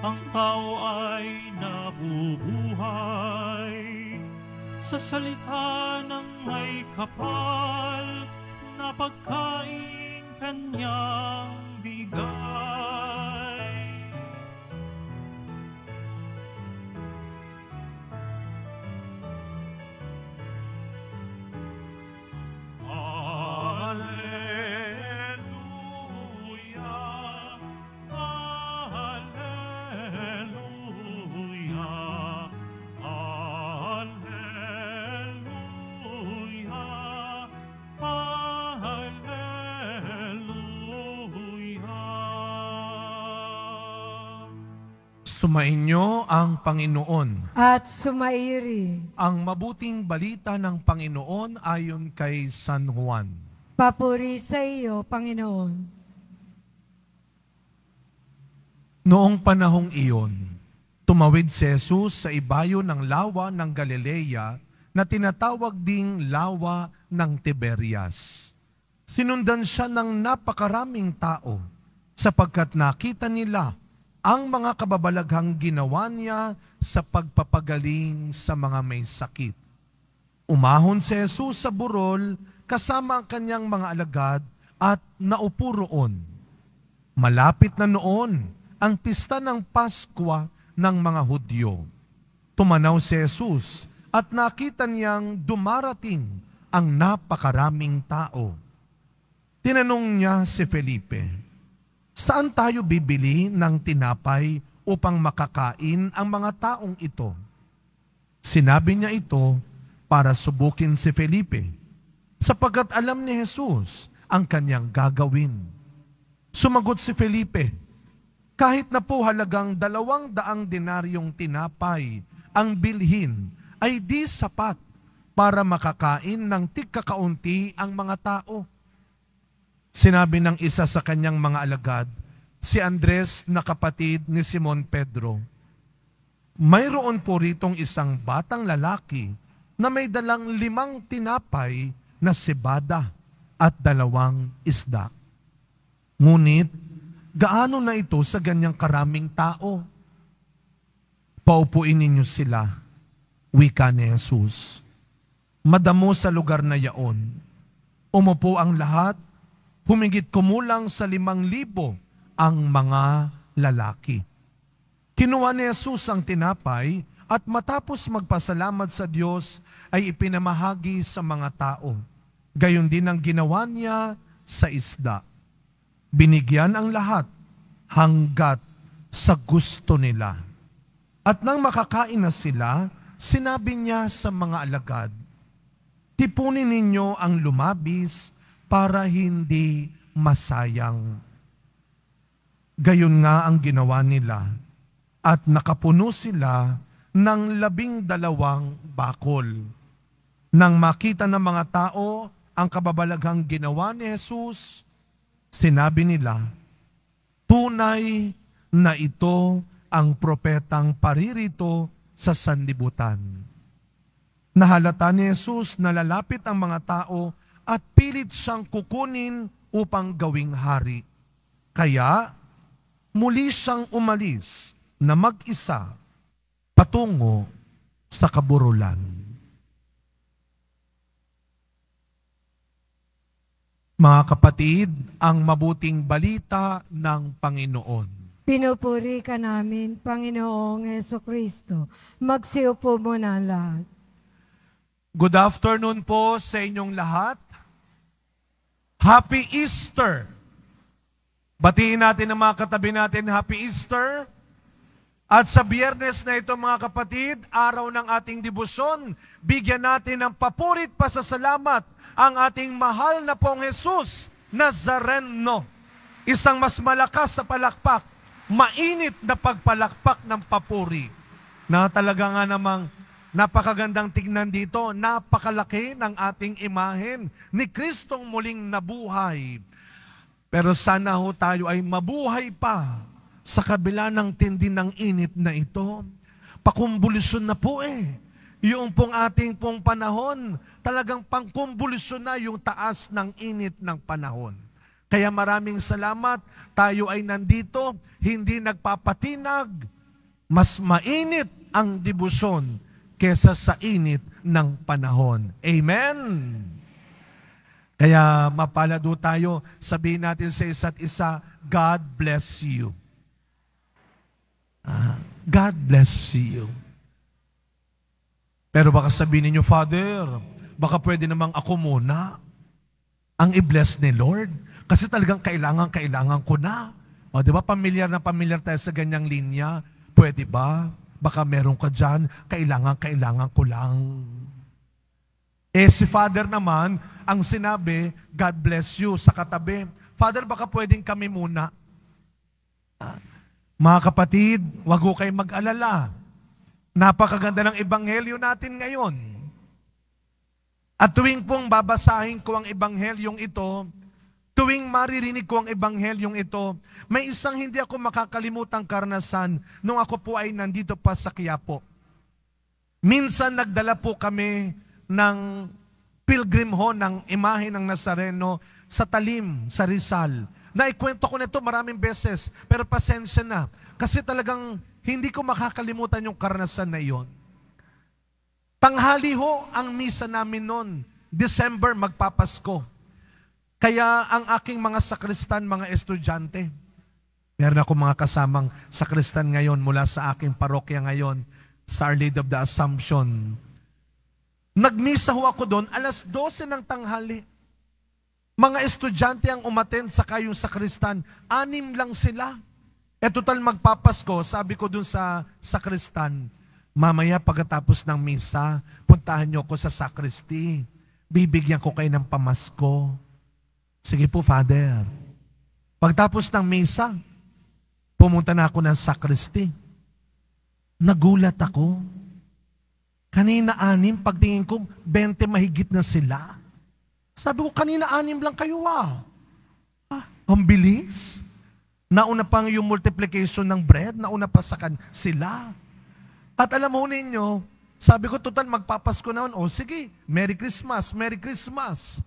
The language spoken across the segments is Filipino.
ang tao ay nabubuhay sa salita ng may kapal na pagkain kanyang bigay. Sumainyo ang Panginoon. At sumairi. Ang mabuting balita ng Panginoon ayon kay San Juan. Papuri sa iyo, Panginoon. Noong panahong iyon, tumawid si Jesus sa ibayo ng lawa ng Galilea na tinatawag ding lawa ng Tiberias. Sinundan siya ng napakaraming tao sapagkat nakita nila ang mga kababalaghang ginawa niya sa pagpapagaling sa mga may sakit. Umahon si Jesus sa burol kasama ang kanyang mga alagad at naupo roon. Malapit na noon ang pista ng Paskwa ng mga Hudyo. Tumanaw si Jesus at nakita niyang dumarating ang napakaraming tao. Tinanong niya si Felipe, Saan tayo bibili ng tinapay upang makakain ang mga taong ito? Sinabi niya ito para subukin si Felipe, sapagat alam ni Jesus ang kanyang gagawin. Sumagot si Felipe, kahit na po halagang dalawang daang denaryong tinapay ang bilhin ay di sapat para makakain ng tigkakaunti ang mga tao Sinabi ng isa sa kanyang mga alagad, si Andres na kapatid ni Simon Pedro, Mayroon po ritong isang batang lalaki na may dalang limang tinapay na sibada at dalawang isda. Ngunit, gaano na ito sa ganyang karaming tao? Paupuin ninyo sila, wika ni Jesus. Madamo sa lugar na yaon, umupo ang lahat humigit kumulang sa limang libo ang mga lalaki. Kinuha ni Jesus ang tinapay at matapos magpasalamat sa Diyos ay ipinamahagi sa mga tao. Gayon din ang ginawa niya sa isda. Binigyan ang lahat hanggat sa gusto nila. At nang makakain na sila, sinabi niya sa mga alagad, Tipunin ninyo ang lumabis para hindi masayang. Gayon nga ang ginawa nila at nakapuno sila ng labing dalawang bakol. Nang makita ng mga tao ang kababalaghang ginawa ni Jesus, sinabi nila, Tunay na ito ang propetang paririto sa sanlibutan. Nahalata ni Jesus na lalapit ang mga tao at pilit siyang kukunin upang gawing hari. Kaya, muli siyang umalis na mag-isa patungo sa kaburulan. Mga kapatid, ang mabuting balita ng Panginoon. Pinupuri ka namin, Panginoong Yeso Kristo. Magsiupo mo na lahat. Good afternoon po sa inyong lahat. Happy Easter! Batiin natin ang mga katabi natin, Happy Easter! At sa biyernes na ito mga kapatid, araw ng ating debosyon, bigyan natin ng papurit pa sa salamat ang ating mahal na pong Jesus Nazareno. Isang mas malakas sa palakpak, mainit na pagpalakpak ng papuri na talaga nga namang Napakagandang tignan dito, napakalaki ng ating imahen ni Kristong muling nabuhay. Pero sana ho tayo ay mabuhay pa sa kabila ng tindi ng init na ito. Pakumbulisyon na po eh. Yung pong ating pong panahon, talagang pangkumbulisyon na yung taas ng init ng panahon. Kaya maraming salamat, tayo ay nandito, hindi nagpapatinag, mas mainit ang dibusyon kesa sa init ng panahon. Amen! Kaya mapalado tayo, sabihin natin sa isa't isa, God bless you. Ah, God bless you. Pero baka sabihin niyo, Father, baka pwede namang ako muna ang i-bless ni Lord. Kasi talagang kailangan, kailangan ko na. O, di ba, pamilyar na pamilyar tayo sa ganyang linya. Pwede ba? Baka meron ka dyan, kailangan, kailangan ko lang. Eh si Father naman, ang sinabi, God bless you sa katabi. Father, baka pwedeng kami muna. Mga kapatid, wag ho kayong mag-alala. Napakaganda ng ebanghelyo natin ngayon. At tuwing pong babasahin ko ang ebanghelyong ito, Tuwing maririnig ko ang ebanghelyong ito, may isang hindi ako makakalimutang karanasan nung ako po ay nandito pa sa Quiapo. Minsan nagdala po kami ng pilgrim ho ng imahe ng Nazareno sa Talim, sa Rizal. Naikwento ko na ito maraming beses, pero pasensya na. Kasi talagang hindi ko makakalimutan yung karanasan na iyon. Tanghali ho ang misa namin noon. December, magpapasko. Kaya ang aking mga sakristan, mga estudyante, meron ako mga kasamang sakristan ngayon mula sa aking parokya ngayon, sa Our Lady of the Assumption. Nagmisa ho ako doon, alas 12 ng tanghali. Mga estudyante ang umaten sa kayong sakristan, anim lang sila. E total magpapasko, sabi ko doon sa sakristan, mamaya pagkatapos ng misa, puntahan niyo ako sa sakristi. Bibigyan ko kayo ng pamasko. Sige po, Father. Pagtapos ng mesa, pumunta na ako ng sakristi. Nagulat ako. Kanina anim, pagtingin ko, 20 mahigit na sila. Sabi ko, kanina anim lang kayo ah. ah ang bilis. Nauna pang yung multiplication ng bread, nauna pa sa kan sila. At alam mo ninyo, sabi ko, total, magpapasko naman. O sige, Merry Christmas, Merry Christmas.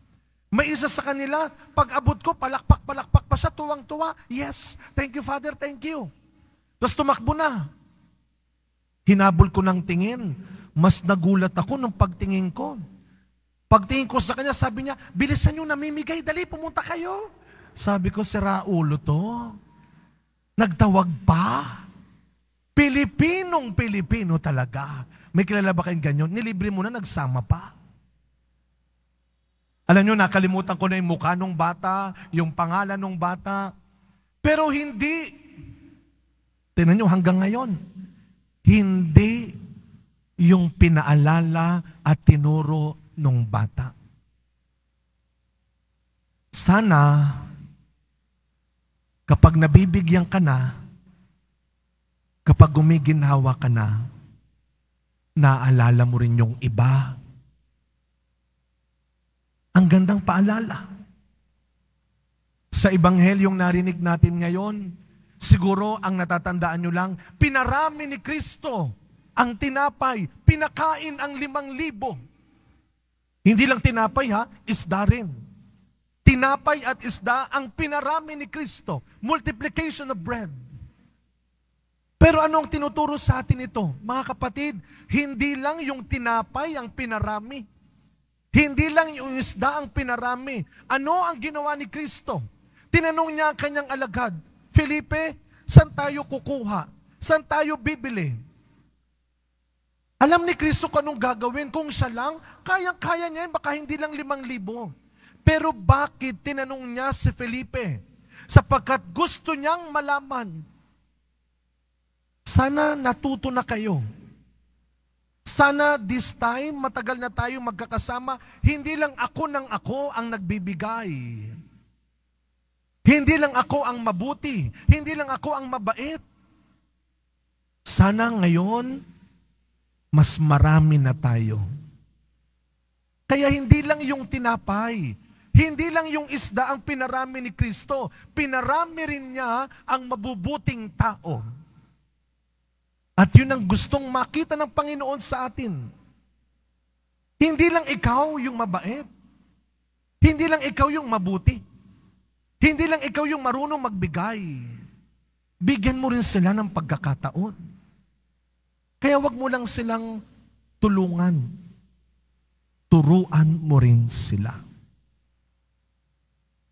May isa sa kanila, pag abot ko, palakpak, palakpak pa siya, tuwang-tuwa. Yes, thank you Father, thank you. Tapos tumakbo na. Hinabol ko ng tingin. Mas nagulat ako nung pagtingin ko. Pagtingin ko sa kanya, sabi niya, bilisan niyo, namimigay, dali, pumunta kayo. Sabi ko, si Raulo to. Nagtawag pa. Pilipinong Pilipino talaga. May kilala ba kayong ganyan? Nilibre mo na, nagsama pa. Alam nyo, nakalimutan ko na yung mukha ng bata, yung pangalan ng bata. Pero hindi. Tinan nyo, hanggang ngayon, hindi yung pinaalala at tinuro ng bata. Sana, kapag nabibigyan ka na, kapag gumiginhawa ka na, naalala mo rin yung iba ang gandang paalala. Sa ebanghelyong narinig natin ngayon, siguro ang natatandaan nyo lang, pinarami ni Kristo ang tinapay, pinakain ang limang libo. Hindi lang tinapay ha, isda rin. Tinapay at isda ang pinarami ni Kristo. Multiplication of bread. Pero ano ang tinuturo sa atin ito? Mga kapatid, hindi lang yung tinapay ang pinarami. Hindi lang yung isda ang pinarami. Ano ang ginawa ni Kristo? Tinanong niya ang kanyang alagad, Felipe, saan tayo kukuha? Saan tayo bibili? Alam ni Kristo kung anong gagawin. Kung siya lang, kayang-kaya niya yun. Baka hindi lang limang libo. Pero bakit tinanong niya si Felipe? Sapagkat gusto niyang malaman. Sana natuto na kayo sana this time, matagal na tayo magkakasama, hindi lang ako ng ako ang nagbibigay. Hindi lang ako ang mabuti. Hindi lang ako ang mabait. Sana ngayon, mas marami na tayo. Kaya hindi lang yung tinapay, hindi lang yung isda ang pinarami ni Kristo, pinarami rin niya ang mabubuting tao. At yun ang gustong makita ng Panginoon sa atin. Hindi lang ikaw yung mabait. Hindi lang ikaw yung mabuti. Hindi lang ikaw yung marunong magbigay. Bigyan mo rin sila ng pagkakataon. Kaya wag mo lang silang tulungan. Turuan mo rin sila.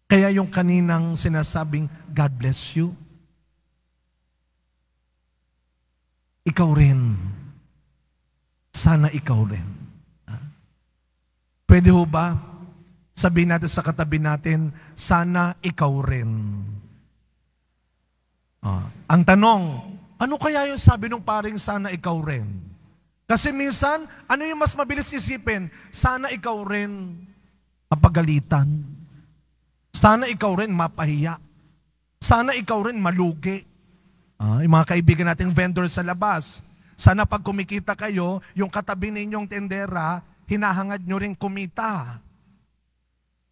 Kaya yung kaninang sinasabing, God bless you, ikaw rin. Sana ikaw rin. Ha? Pwede ho ba? Sabihin natin sa katabi natin, sana ikaw rin. Ah, ang tanong, ano kaya yung sabi ng paring sana ikaw rin? Kasi minsan, ano yung mas mabilis isipin? Sana ikaw rin mapagalitan. Sana ikaw rin mapahiya. Sana ikaw rin malugi. Ah, yung mga kaibigan nating vendor sa labas, sana pag kumikita kayo, yung katabi ninyong tendera, hinahangad nyo rin kumita.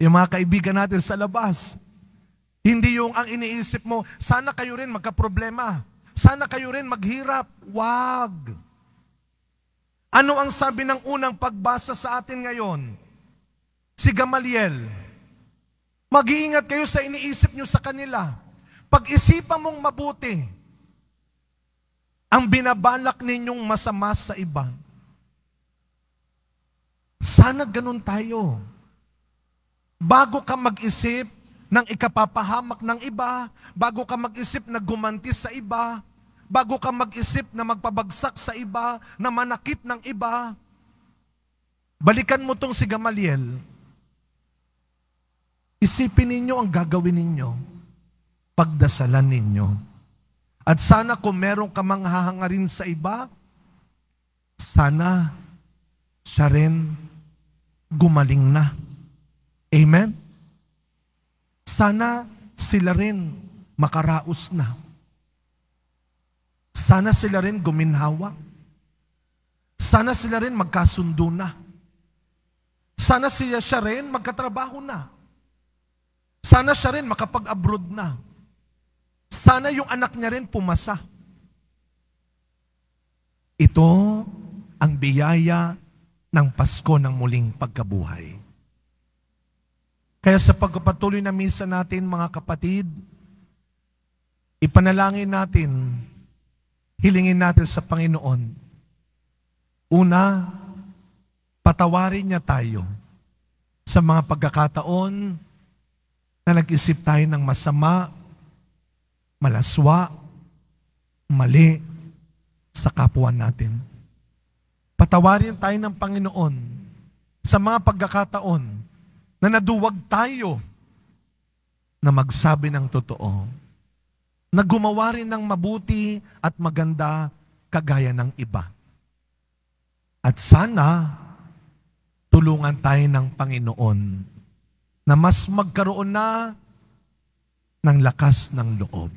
Yung mga kaibigan natin sa labas. Hindi yung ang iniisip mo, sana kayo rin magkaproblema. Sana kayo rin maghirap. Wag. Ano ang sabi ng unang pagbasa sa atin ngayon? Si Gamaliel. Mag-iingat kayo sa iniisip nyo sa kanila. Pag-isipan mong mabuti ang binabalak ninyong masama sa iba. Sana ganun tayo. Bago ka mag-isip ng ikapapahamak ng iba, bago ka mag-isip na gumanti sa iba, bago ka mag-isip na magpabagsak sa iba, na manakit ng iba, balikan mo tong si Gamaliel. Isipin ninyo ang gagawin ninyo. Pagdasalan ninyo at sana kung meron ka mang hahangarin sa iba, sana siya rin gumaling na. Amen? Sana sila rin makaraos na. Sana sila rin guminhawa. Sana sila rin magkasundo na. Sana siya, siya rin magkatrabaho na. Sana siya rin makapag-abroad na. Sana yung anak niya rin pumasa. Ito ang biyaya ng Pasko ng muling pagkabuhay. Kaya sa pagpapatuloy na misa natin, mga kapatid, ipanalangin natin, hilingin natin sa Panginoon. Una, patawarin niya tayo sa mga pagkakataon na nag-isip tayo ng masama malaswa, mali sa kapwa natin. Patawarin tayo ng Panginoon sa mga pagkakataon na naduwag tayo na magsabi ng totoo, na gumawa rin ng mabuti at maganda kagaya ng iba. At sana, tulungan tayo ng Panginoon na mas magkaroon na ng lakas ng loob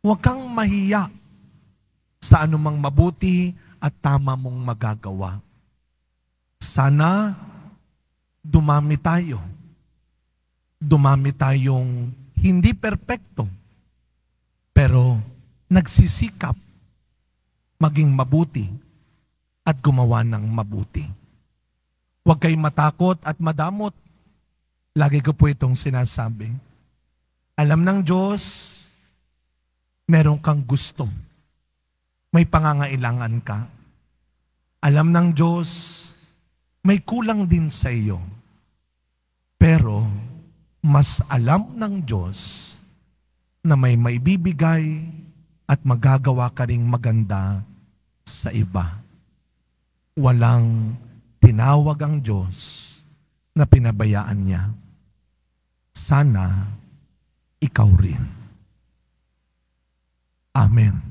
Huwag kang mahiya sa anumang mabuti at tama mong magagawa. Sana dumami tayo. Dumami tayong hindi perpekto, pero nagsisikap maging mabuti at gumawa ng mabuti. Huwag kayong matakot at madamot. Lagi ko po itong sinasabi. Alam ng Diyos meron kang gusto. May pangangailangan ka. Alam ng Diyos, may kulang din sa iyo. Pero, mas alam ng Diyos na may maibibigay at magagawa ka ring maganda sa iba. Walang tinawag ang Diyos na pinabayaan niya. Sana ikaw rin. Amém.